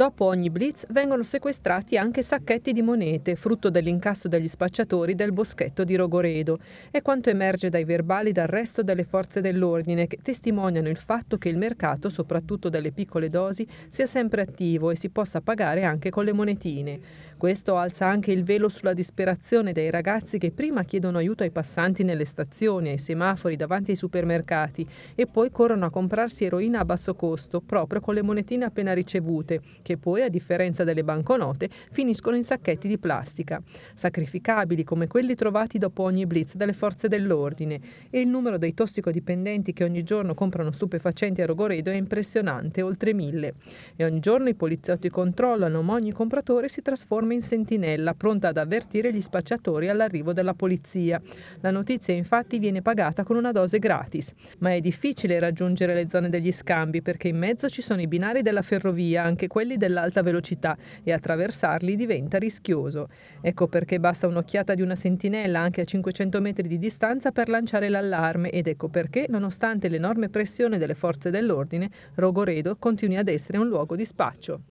Dopo ogni blitz vengono sequestrati anche sacchetti di monete, frutto dell'incasso degli spacciatori del boschetto di Rogoredo. È quanto emerge dai verbali d'arresto delle forze dell'ordine, che testimoniano il fatto che il mercato, soprattutto delle piccole dosi, sia sempre attivo e si possa pagare anche con le monetine. Questo alza anche il velo sulla disperazione dei ragazzi che prima chiedono aiuto ai passanti nelle stazioni, ai semafori, davanti ai supermercati e poi corrono a comprarsi eroina a basso costo, proprio con le monetine appena ricevute, che poi, a differenza delle banconote, finiscono in sacchetti di plastica, sacrificabili come quelli trovati dopo ogni blitz dalle forze dell'ordine e il numero dei tossicodipendenti che ogni giorno comprano stupefacenti a Rogoredo è impressionante, oltre mille. E ogni giorno i poliziotti controllano, ma ogni compratore si trasforma in sentinella, pronta ad avvertire gli spacciatori all'arrivo della polizia. La notizia infatti viene pagata con una dose gratis, ma è difficile raggiungere le zone degli scambi perché in mezzo ci sono i binari della ferrovia, anche quelli dell'alta velocità e attraversarli diventa rischioso. Ecco perché basta un'occhiata di una sentinella anche a 500 metri di distanza per lanciare l'allarme ed ecco perché, nonostante l'enorme pressione delle forze dell'ordine, Rogoredo continui ad essere un luogo di spaccio.